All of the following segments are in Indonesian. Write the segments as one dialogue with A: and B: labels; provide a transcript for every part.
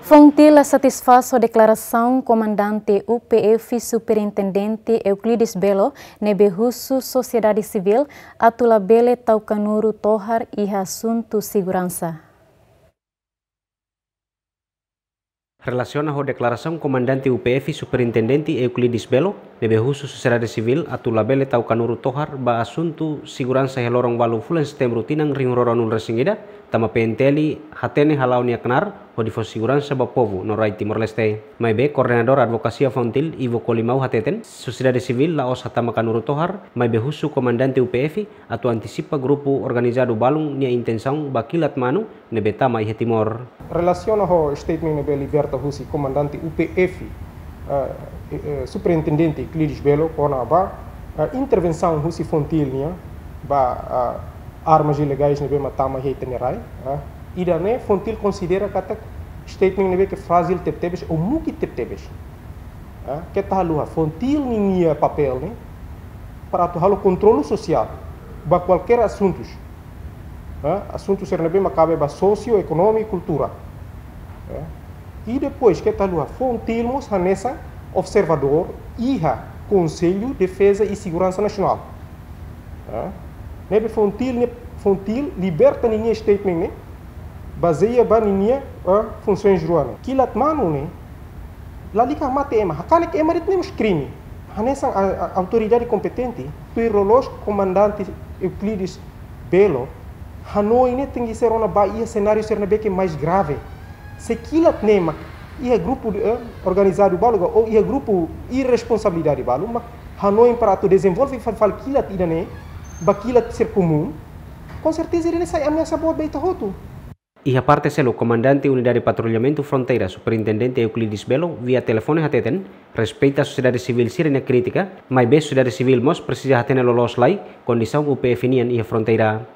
A: Fonte la satisfação a declaração comandante UPF e Superintendente Euclides Belo, Nebehusu Sociedade Civil, Atula Bele kanuru Tohar e Assunto Segurança.
B: Relaciona a declaração comandante UPF e Superintendente Euclides Belo, khusus husu de civil atu labeli tau kanuru tohar ba asuntu segurança helorong walu fulen sistem rutinang ringororonul resingida tama penteli hatene halau nia kenar hodifo segurança siguran povo no Timor Leste. be koordinator advokasi afontil Ivo Kolimau hateten de civil laos hatama kanuru tohar maibe husu komandante UPF atau antisipa grupu organizado balung nia intensang bakilat manu nebe tama hetimor
A: Timor. ho statement nebe liberta husi komandante UPF Eh, eh, eh, superintendente Clíris Belo, ona ba intervenção rusi fontilnia né? ba armas ilegais nebe né, matama tá, e tenerai. Né? Ida ne fontil considera que até statement nebe que fácil teptebes ou muki teptebes. Que talua tá fontil ninha papel né para tu o controle social ba qualquer assuntos. assunto ser nebe macabe ba socioeconômico e cultura. E depois que lá, fontilmos a nessa observador IHA, Conselho de Defesa e Segurança Nacional. Ah. Nebe fontil, ne fontil liberta ninha statement né? Baseia ba ninha função funções juana. Kilat mano né? Lalika mate ema, hakanek ema dit nemos crime. Hanessa a, a autoridade competente, o irrolos comandante Euclides Belo, Hanoi né tem que ser uma cenário ser na que mais grave se nem nema ia grupo eh, organizado baluga ou ia grupo irresponsabilidade baluma hanoi para tu desenvolve fal fal kilat idane bakilat ser comum com certeza ele sai ameaça boa beita roto
B: e a parte selo comandante unidade de patrulhamento fronteira superintendente Euclides Belo via telefone Teten respeita a sociedade civil sirene crítica mas bem sociedade civil mos precisa de lolos lai condição UPF nian e a fronteira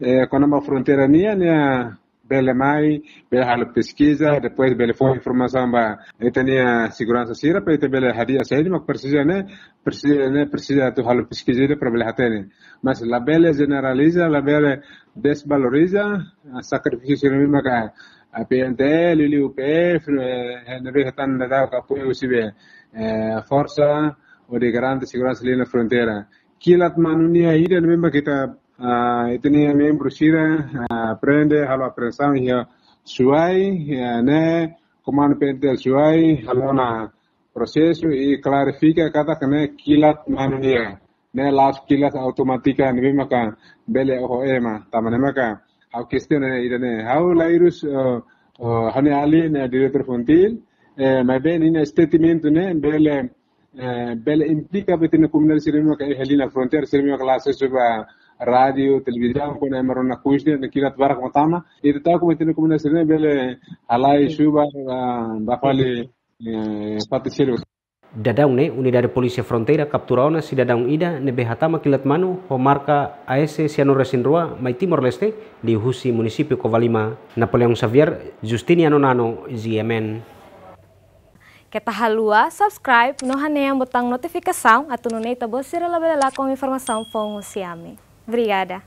C: é, eh, quando uma fronteira minha, né? Bela mai, bele halo pesquisa, depois bele foi informação ba, eu tinha segurança sira, para eu hadia sair, mas precisa né, precisa né, precisa tu halo pesquisa de para bela mas la bele generaliza, la bele desvaloriza, a sacrifício sira mesmo que a PNT, eh, eh, o UPF, não vejo tan da que apoio se força ou de grande segurança ali na fronteira. Kilat manunia ida mesmo kita इतनी हमें ब्रुशीरें प्रेंडे हलवा प्रेसां suai ya, ne, komando pentel suai na processo i clarifica kata kene kilat manunia ne las kilat automatika ni maka bele oho ema tamane maka au question ne idane how lairus eh, eh, hane ali ne diretor fontil eh, ma ben in statement ne bele bele implica betine comunal sirimo ka e helina frontier sirimo classe ba radio, να kuna je marona kušnje, nekina τα matama, την tako στιγμή, tine αλλά η bele να πάλι
B: πάτε patisiri. Dadaung ne unidade Polisi fronteira kapturaona si dadaung ida nebe hatama kilat manu homarka AS Sianura Resinrua mai Timor Leste di husi munisipio Kovalima Napoleon Xavier Justiniano Nano ZMN
A: Kita halua, subscribe, nohane yang botang notifikasi atau nunei tabo sirela belakang informasi fongusiami. Obrigada.